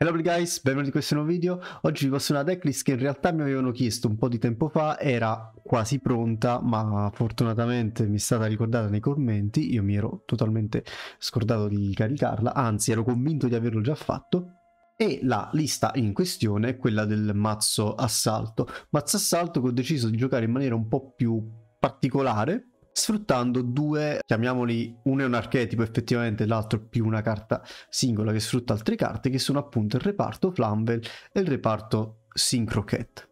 Hello guys, benvenuti in questo nuovo video. Oggi vi posto una decklist che in realtà mi avevano chiesto un po' di tempo fa, era quasi pronta, ma fortunatamente mi è stata ricordata nei commenti, io mi ero totalmente scordato di caricarla, anzi ero convinto di averlo già fatto. E la lista in questione è quella del mazzo assalto. Mazzo assalto che ho deciso di giocare in maniera un po' più particolare sfruttando due, chiamiamoli, uno è un archetipo effettivamente, l'altro più una carta singola che sfrutta altre carte, che sono appunto il reparto Flamvel e il reparto Syncrocat.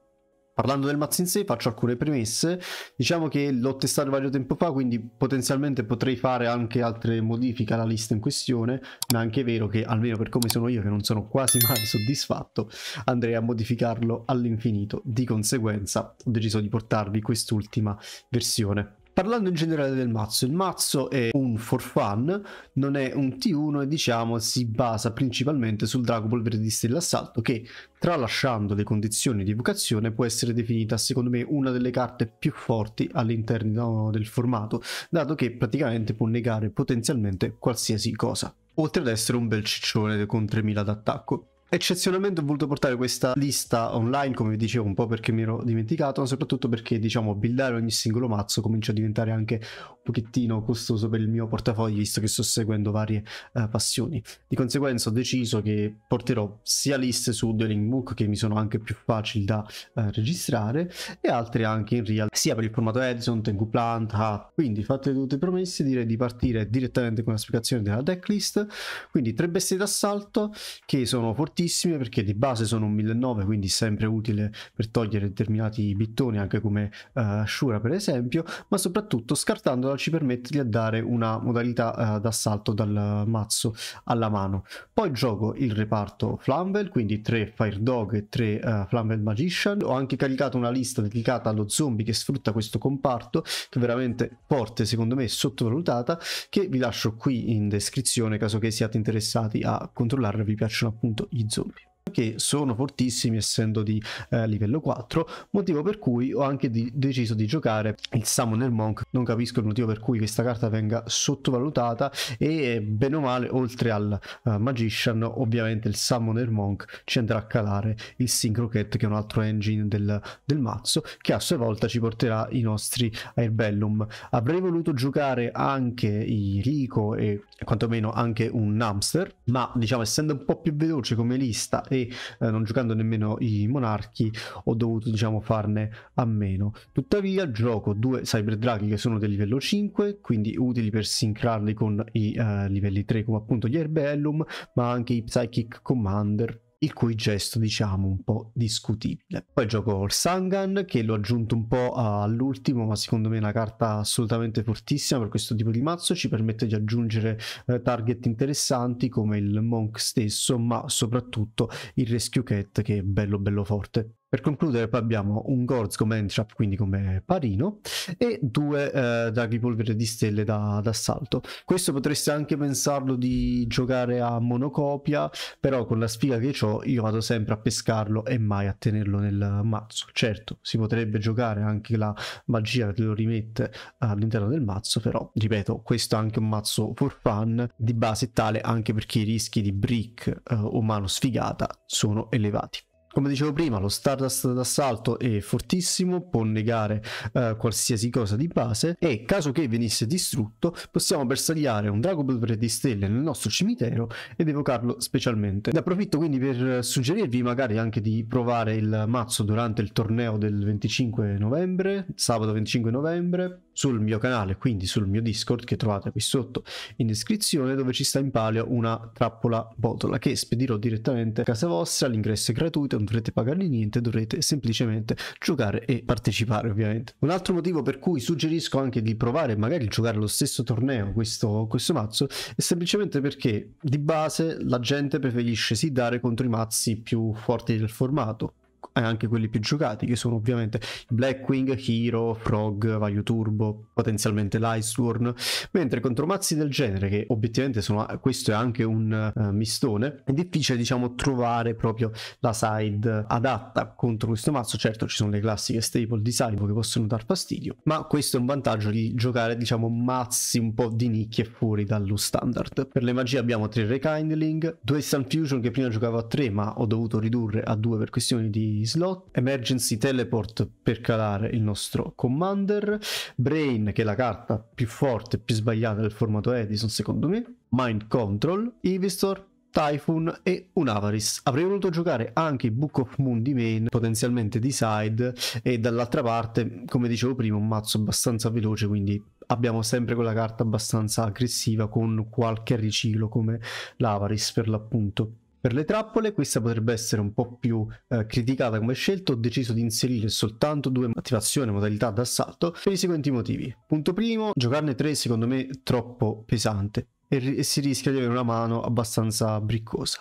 Parlando del mazzo in sé faccio alcune premesse, diciamo che l'ho testato vario tempo fa quindi potenzialmente potrei fare anche altre modifiche alla lista in questione, ma è anche vero che almeno per come sono io che non sono quasi mai soddisfatto andrei a modificarlo all'infinito, di conseguenza ho deciso di portarvi quest'ultima versione. Parlando in generale del mazzo, il mazzo è un for fun, non è un T1 e diciamo si basa principalmente sul drago polvere di stella assalto che tralasciando le condizioni di evocazione può essere definita secondo me una delle carte più forti all'interno del formato, dato che praticamente può negare potenzialmente qualsiasi cosa oltre ad essere un bel ciccione con 3000 d'attacco. Eccezionalmente ho voluto portare questa lista online, come vi dicevo, un po' perché mi ero dimenticato, ma soprattutto perché, diciamo, buildare ogni singolo mazzo comincia a diventare anche un pochettino costoso per il mio portafoglio, visto che sto seguendo varie uh, passioni. Di conseguenza ho deciso che porterò sia liste su Dueling Book, che mi sono anche più facili da uh, registrare, e altre anche in real, sia per il formato Edison, Tengu Plant, ah. Quindi, fatte tutte le promesse, direi di partire direttamente con la spiegazione della decklist. Quindi, tre bestie d'assalto, che sono forti fortissime perché di base sono un 1009 quindi sempre utile per togliere determinati bittoni anche come uh, eh, Shura per esempio ma soprattutto scartandola ci permette di dare una modalità uh, d'assalto dal mazzo alla mano poi gioco il reparto Flamvel quindi 3 Fire Dog e 3 uh, eh, Flamvel Magician ho anche caricato una lista dedicata allo zombie che sfrutta questo comparto che veramente forte secondo me sottovalutata che vi lascio qui in descrizione caso che siate interessati a controllare vi piacciono appunto i widzowie. che sono fortissimi essendo di eh, livello 4 motivo per cui ho anche di deciso di giocare il Summoner Monk non capisco il motivo per cui questa carta venga sottovalutata e eh, bene o male oltre al uh, Magician ovviamente il Summoner Monk ci andrà a calare il Synchro Cat che è un altro engine del, del mazzo che a sua volta ci porterà i nostri Airbellum avrei voluto giocare anche i Rico e quantomeno anche un Namster ma diciamo essendo un po' più veloce come lista te, eh, non giocando nemmeno i monarchi, ho dovuto diciamo farne a meno. Tuttavia gioco due cyber draghi che sono del livello 5, quindi utili per sincrarli con i eh, livelli 3 come appunto gli Herbellum, ma anche i Psychic Commander il cui gesto diciamo un po' discutibile. Poi gioco il Sangan che l'ho aggiunto un po' all'ultimo ma secondo me è una carta assolutamente fortissima per questo tipo di mazzo, ci permette di aggiungere eh, target interessanti come il Monk stesso ma soprattutto il Rescue Cat che è bello bello forte. Per concludere poi abbiamo un Gorz come Entrap, quindi come parino, e due eh, draghi polvere di stelle da, d'assalto. Questo potreste anche pensarlo di giocare a monocopia, però con la sfiga che ho io vado sempre a pescarlo e mai a tenerlo nel mazzo. Certo, si potrebbe giocare anche la magia che lo rimette all'interno del mazzo, però ripeto, questo è anche un mazzo for fun, di base tale anche perché i rischi di brick eh, o mano sfigata sono elevati. Come dicevo prima, lo Stardust d'assalto è fortissimo, può negare eh, qualsiasi cosa di base e caso che venisse distrutto possiamo bersagliare un Dragon Ball 3 di stelle nel nostro cimitero ed evocarlo specialmente. Ne approfitto quindi per suggerirvi magari anche di provare il mazzo durante il torneo del 25 novembre, sabato 25 novembre, sul mio canale, quindi sul mio Discord che trovate qui sotto in descrizione dove ci sta in palio una trappola botola che spedirò direttamente a casa vostra, l'ingresso è gratuito, non dovrete pagare niente, dovrete semplicemente giocare e partecipare ovviamente. Un altro motivo per cui suggerisco anche di provare magari a giocare lo stesso torneo, questo, questo mazzo, è semplicemente perché di base la gente preferisce sì dare contro i mazzi più forti del formato, e eh, anche quelli più giocati, che sono ovviamente Blackwing, Hero, Frog, Vaglio Turbo, potenzialmente l'Iceworn. mentre contro mazzi del genere, che obiettivamente sono, questo è anche un uh, mistone, è difficile diciamo trovare proprio la side adatta contro questo mazzo, certo ci sono le classiche staple di Saibo che possono dar fastidio, ma questo è un vantaggio di giocare diciamo mazzi un po' di nicchie fuori dallo standard. Per le magie abbiamo 3 Rekindling, 2 Sun Fusion che prima giocavo a 3 ma ho dovuto ridurre a 2 per questioni di slot, Emergency Teleport per calare il nostro Commander, Brain che è la carta più forte e più sbagliata del formato Edison secondo me, Mind Control, Ivistor, Typhoon e un Avaris. Avrei voluto giocare anche Book of Moon di main, potenzialmente di side, e dall'altra parte, come dicevo prima, un mazzo abbastanza veloce, quindi abbiamo sempre quella carta abbastanza aggressiva con qualche riciclo come l'Avaris per l'appunto. Per le trappole questa potrebbe essere un po' più eh, criticata come scelta, ho deciso di inserire soltanto due attivazioni modalità d'assalto per i seguenti motivi. Punto primo, giocarne tre secondo me è troppo pesante e, e si rischia di avere una mano abbastanza briccosa.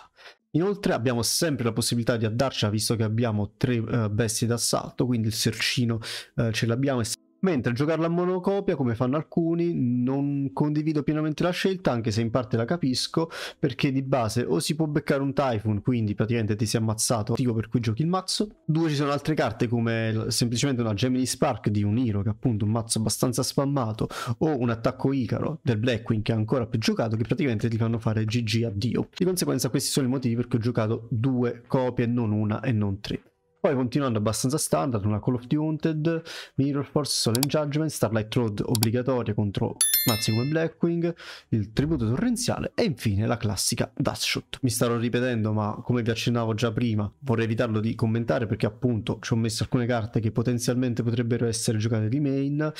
Inoltre abbiamo sempre la possibilità di addarcela visto che abbiamo tre uh, bestie d'assalto, quindi il sercino uh, ce l'abbiamo e Mentre giocarla a monocopia, come fanno alcuni, non condivido pienamente la scelta, anche se in parte la capisco, perché di base o si può beccare un typhoon, quindi praticamente ti sei ammazzato, tipo per cui giochi il mazzo. Due, ci sono altre carte come semplicemente una Gemini Spark di un Hero, che è appunto un mazzo abbastanza spammato, o un attacco Icaro del Blackwing, che è ancora più giocato, che praticamente ti fanno fare GG addio. Di conseguenza questi sono i motivi per cui ho giocato due copie, non una e non tre. Poi continuando abbastanza standard, una Call of the Haunted, Mirror Force, Solemn Judgment, Starlight Road obbligatoria contro mazzi come Blackwing, il tributo torrenziale e infine la classica Dustshot. Mi starò ripetendo ma come vi accennavo già prima vorrei evitarlo di commentare perché appunto ci ho messo alcune carte che potenzialmente potrebbero essere giocate di main,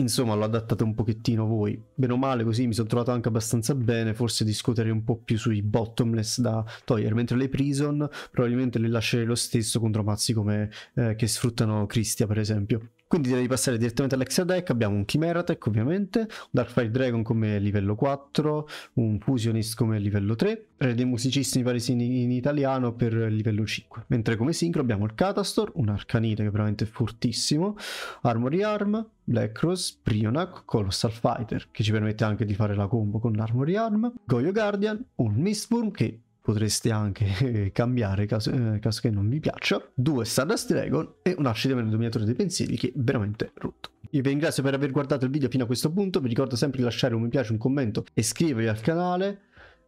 Insomma, lo adattate un pochettino voi. Bene o male, così mi sono trovato anche abbastanza bene. Forse discutere un po' più sui bottomless da togliere. Mentre le prison probabilmente le lascerei lo stesso contro mazzi come eh, che sfruttano Cristia, per esempio. Quindi direi di passare direttamente all'extra deck. Abbiamo un Chimera Tech ovviamente, un Darkfire Dragon come livello 4, un Fusionist come livello 3, eh, dei musicisti mi pare in, in italiano per livello 5. Mentre come sincro abbiamo il Catastor, un Arcanite che è veramente fortissimo, Armory Arm, Black Cross, Prionac, Colossal Fighter che ci permette anche di fare la combo con l'Armory Arm, Goyo Guardian, un Mistworm che potreste anche eh, cambiare caso, eh, caso, che non vi piaccia. Due Stardust Dragon e un Asci Dominatore dei Pensieri che è veramente rotto. Io vi ringrazio per aver guardato il video fino a questo punto, vi ricordo sempre di lasciare un mi piace, un commento e iscrivervi al canale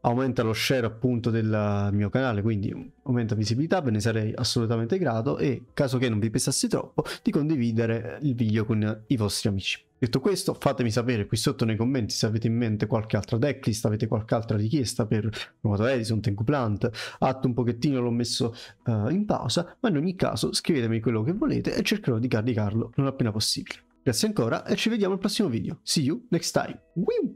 aumenta lo share appunto del mio canale, quindi aumenta visibilità, ve ne sarei assolutamente grato e caso che non vi pesasse troppo di condividere il video con i vostri amici. Detto questo, fatemi sapere qui sotto nei commenti se avete in mente qualche altra decklist, avete qualche altra richiesta per Nuoto Edison, Tengu Plant, Atto un pochettino l'ho messo uh, in pausa, ma in ogni caso scrivetemi quello che volete e cercherò di caricarlo non appena possibile. Grazie ancora e ci vediamo al prossimo video. See you next time. Wee!